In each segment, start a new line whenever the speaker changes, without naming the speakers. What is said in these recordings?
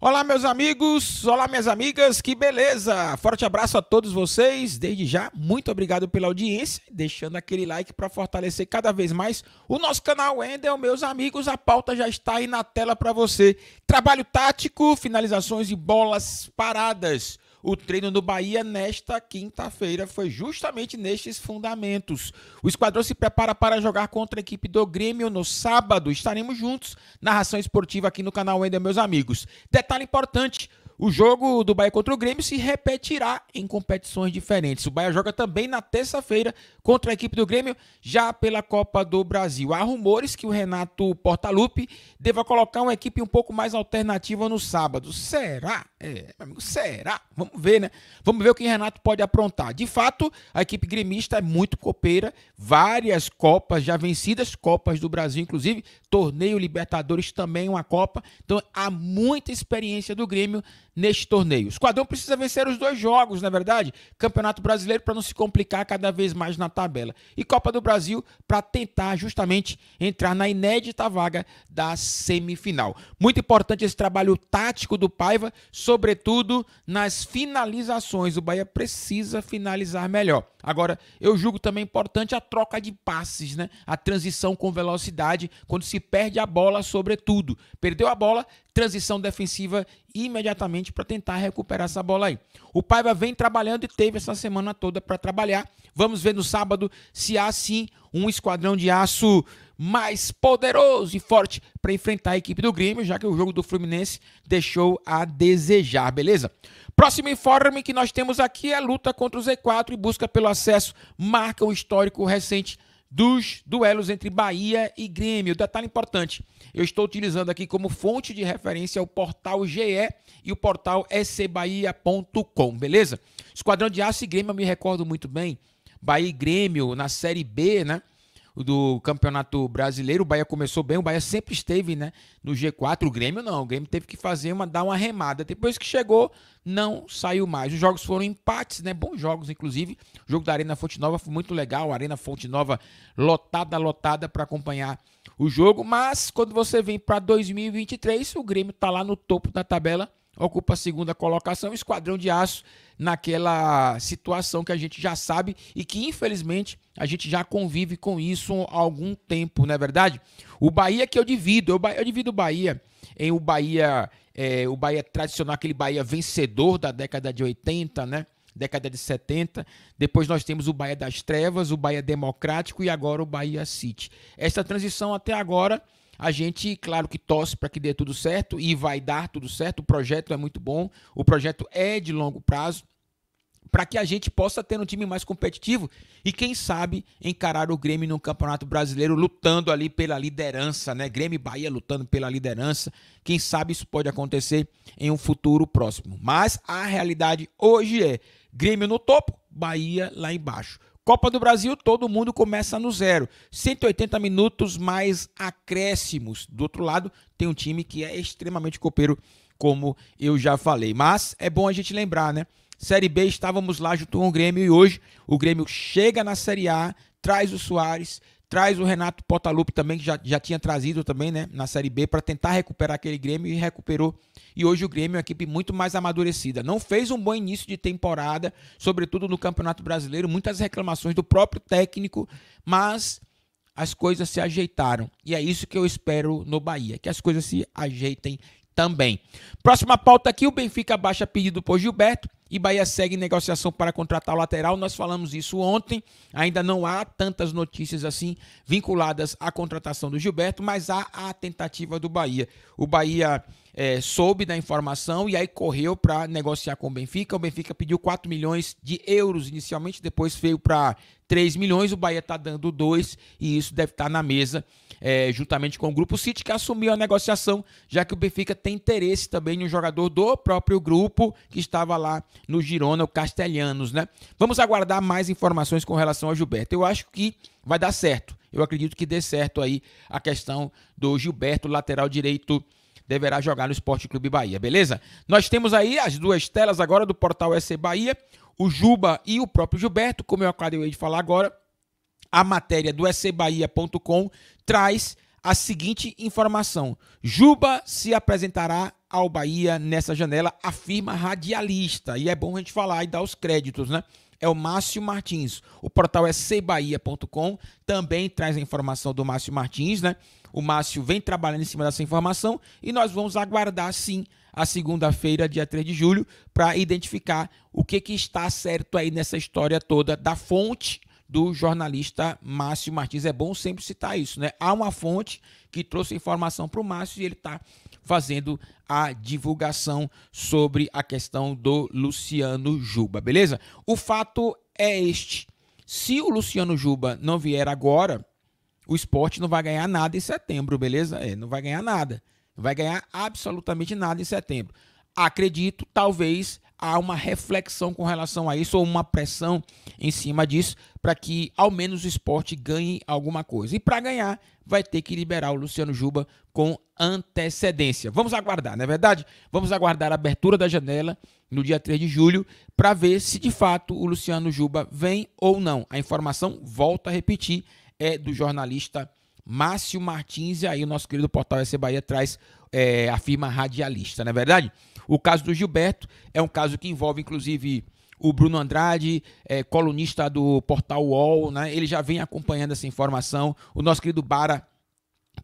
Olá, meus amigos, olá, minhas amigas, que beleza! Forte abraço a todos vocês, desde já, muito obrigado pela audiência, deixando aquele like para fortalecer cada vez mais o nosso canal Endel, meus amigos, a pauta já está aí na tela para você. Trabalho tático, finalizações e bolas paradas. O treino do Bahia nesta quinta-feira foi justamente nestes fundamentos. O esquadrão se prepara para jogar contra a equipe do Grêmio no sábado. Estaremos juntos. Narração esportiva aqui no canal ainda, meus amigos. Detalhe importante: o jogo do Bahia contra o Grêmio se repetirá em competições diferentes. O Bahia joga também na terça-feira contra a equipe do Grêmio, já pela Copa do Brasil. Há rumores que o Renato Portaluppi deva colocar uma equipe um pouco mais alternativa no sábado. Será? É, amigo, será? Vamos ver, né? Vamos ver o que o Renato pode aprontar. De fato, a equipe gremista é muito copeira, várias Copas já vencidas, Copas do Brasil, inclusive, torneio Libertadores também é uma Copa. Então, há muita experiência do Grêmio neste torneio. O Esquadrão precisa vencer os dois jogos, na é verdade, Campeonato Brasileiro para não se complicar cada vez mais na tabela e Copa do Brasil para tentar justamente entrar na inédita vaga da semifinal. Muito importante esse trabalho tático do Paiva, sobretudo nas finalizações. O Bahia precisa finalizar melhor. Agora, eu julgo também importante a troca de passes, né? A transição com velocidade quando se perde a bola, sobretudo. Perdeu a bola, transição defensiva imediatamente para tentar recuperar essa bola aí. O Paiva vem trabalhando e teve essa semana toda para trabalhar. Vamos ver no sábado se há sim um esquadrão de aço mais poderoso e forte para enfrentar a equipe do Grêmio, já que o jogo do Fluminense deixou a desejar, beleza? Próximo informe que nós temos aqui é a luta contra o Z4 e busca pelo acesso, marca o histórico recente dos duelos entre Bahia e Grêmio. Detalhe importante: eu estou utilizando aqui como fonte de referência o portal GE e o portal scbahia.com, beleza? Esquadrão de Aço e Grêmio, eu me recordo muito bem. Bahia e Grêmio na Série B, né? do Campeonato Brasileiro. O Bahia começou bem, o Bahia sempre esteve né, no G4. O Grêmio não, o Grêmio teve que fazer uma, dar uma remada. Depois que chegou, não saiu mais. Os jogos foram empates, né? Bons jogos, inclusive. O jogo da Arena Fonte Nova foi muito legal. A Arena Fonte Nova lotada, lotada para acompanhar o jogo. Mas quando você vem para 2023, o Grêmio está lá no topo da tabela ocupa a segunda colocação, Esquadrão de Aço naquela situação que a gente já sabe e que infelizmente a gente já convive com isso há algum tempo, não é verdade? O Bahia que eu divido, eu, eu divido o Bahia em o Bahia, é, o Bahia tradicional, aquele Bahia vencedor da década de 80, né? Década de 70. Depois nós temos o Bahia das Trevas, o Bahia Democrático e agora o Bahia City. Esta transição até agora a gente, claro que torce para que dê tudo certo e vai dar tudo certo. O projeto é muito bom, o projeto é de longo prazo, para que a gente possa ter um time mais competitivo e quem sabe encarar o Grêmio no Campeonato Brasileiro lutando ali pela liderança, né? Grêmio e Bahia lutando pela liderança. Quem sabe isso pode acontecer em um futuro próximo. Mas a realidade hoje é Grêmio no topo, Bahia lá embaixo. Copa do Brasil, todo mundo começa no zero. 180 minutos mais acréscimos. Do outro lado, tem um time que é extremamente copeiro, como eu já falei. Mas é bom a gente lembrar, né? Série B estávamos lá junto com o Grêmio e hoje o Grêmio chega na Série A, traz o Soares, Traz o Renato Portaluppi também, que já, já tinha trazido também né, na Série B, para tentar recuperar aquele Grêmio e recuperou. E hoje o Grêmio é uma equipe muito mais amadurecida. Não fez um bom início de temporada, sobretudo no Campeonato Brasileiro, muitas reclamações do próprio técnico, mas as coisas se ajeitaram. E é isso que eu espero no Bahia, que as coisas se ajeitem também. Próxima pauta aqui, o Benfica baixa pedido por Gilberto e Bahia segue negociação para contratar o lateral. Nós falamos isso ontem. Ainda não há tantas notícias assim vinculadas à contratação do Gilberto, mas há a tentativa do Bahia. O Bahia é, soube da informação e aí correu para negociar com o Benfica. O Benfica pediu 4 milhões de euros inicialmente, depois veio para 3 milhões. O Bahia está dando 2 e isso deve estar tá na mesa é, juntamente com o Grupo City, que assumiu a negociação, já que o Benfica tem interesse também em um jogador do próprio grupo que estava lá no Girona, o Castelhanos, né? Vamos aguardar mais informações com relação ao Gilberto. Eu acho que vai dar certo. Eu acredito que dê certo aí a questão do Gilberto, lateral direito deverá jogar no Esporte Clube Bahia, beleza? Nós temos aí as duas telas agora do portal SC Bahia, o Juba e o próprio Gilberto, como eu acabei de falar agora a matéria do ecbahia.com traz a seguinte informação: Juba se apresentará ao Bahia nessa janela, afirma radialista. E é bom a gente falar e dar os créditos, né? É o Márcio Martins. O portal é cbahia.com, também traz a informação do Márcio Martins, né? O Márcio vem trabalhando em cima dessa informação e nós vamos aguardar sim a segunda-feira, dia 3 de julho, para identificar o que, que está certo aí nessa história toda da fonte do jornalista Márcio Martins. É bom sempre citar isso, né? Há uma fonte que trouxe informação para o Márcio e ele está fazendo a divulgação sobre a questão do Luciano Juba, beleza? O fato é este. Se o Luciano Juba não vier agora, o esporte não vai ganhar nada em setembro, beleza? É, não vai ganhar nada. Não vai ganhar absolutamente nada em setembro. Acredito, talvez, há uma reflexão com relação a isso ou uma pressão em cima disso para que ao menos o esporte ganhe alguma coisa. E para ganhar, vai ter que liberar o Luciano Juba com antecedência. Vamos aguardar, não é verdade? Vamos aguardar a abertura da janela no dia 3 de julho para ver se de fato o Luciano Juba vem ou não. A informação, volta a repetir, é do jornalista Márcio Martins e aí o nosso querido portal SC Bahia traz é, afirma radialista, não é verdade? O caso do Gilberto é um caso que envolve, inclusive, o Bruno Andrade, é, colunista do portal UOL, né? ele já vem acompanhando essa informação. O nosso querido Bara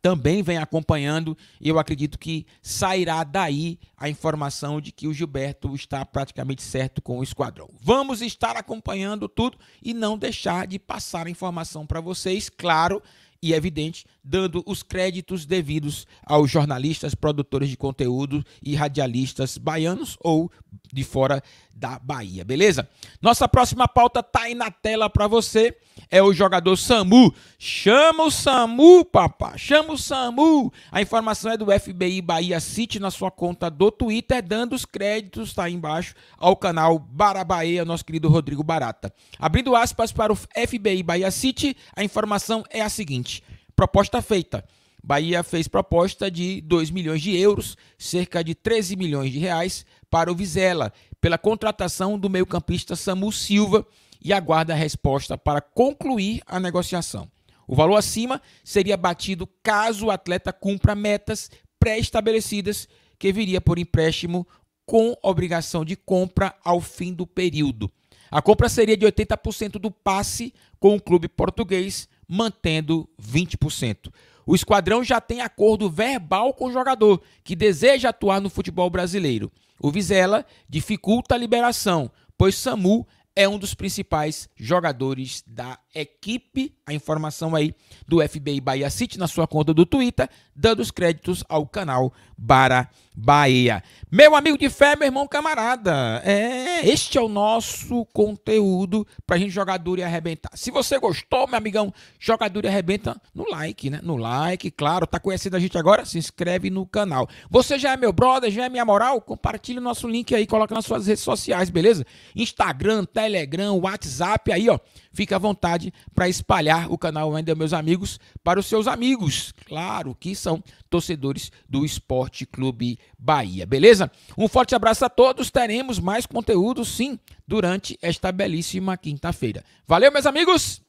também vem acompanhando e eu acredito que sairá daí a informação de que o Gilberto está praticamente certo com o esquadrão. Vamos estar acompanhando tudo e não deixar de passar a informação para vocês, claro, e evidente, dando os créditos devidos aos jornalistas, produtores de conteúdo e radialistas baianos ou de fora da Bahia, beleza? Nossa próxima pauta tá aí na tela para você, é o jogador Samu. Chama o Samu, papá, chama o Samu. A informação é do FBI Bahia City na sua conta do Twitter, dando os créditos, tá aí embaixo, ao canal Barabaia, nosso querido Rodrigo Barata. Abrindo aspas para o FBI Bahia City, a informação é a seguinte: Proposta feita. Bahia fez proposta de 2 milhões de euros, cerca de 13 milhões de reais, para o Vizela, pela contratação do meio-campista Samu Silva e aguarda a resposta para concluir a negociação. O valor acima seria batido caso o atleta cumpra metas pré-estabelecidas, que viria por empréstimo com obrigação de compra ao fim do período. A compra seria de 80% do passe com o clube português mantendo 20%. O esquadrão já tem acordo verbal com o jogador que deseja atuar no futebol brasileiro. O Vizela dificulta a liberação, pois Samu é um dos principais jogadores da equipe. A informação aí do FBI Bahia City na sua conta do Twitter, dando os créditos ao canal Bara Bahia. Meu amigo de fé, meu irmão camarada, é, este é o nosso conteúdo para a gente jogar e arrebentar. Se você gostou, meu amigão, joga e arrebenta no like, né? No like, claro. Tá conhecendo a gente agora? Se inscreve no canal. Você já é meu brother, já é minha moral? Compartilha o nosso link aí, coloca nas suas redes sociais, beleza? Instagram, Telegram, Telegram, WhatsApp, aí ó, fica à vontade para espalhar o canal Ainda Meus Amigos para os seus amigos, claro, que são torcedores do Esporte Clube Bahia, beleza? Um forte abraço a todos, teremos mais conteúdo sim durante esta belíssima quinta-feira. Valeu, meus amigos,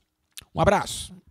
um abraço.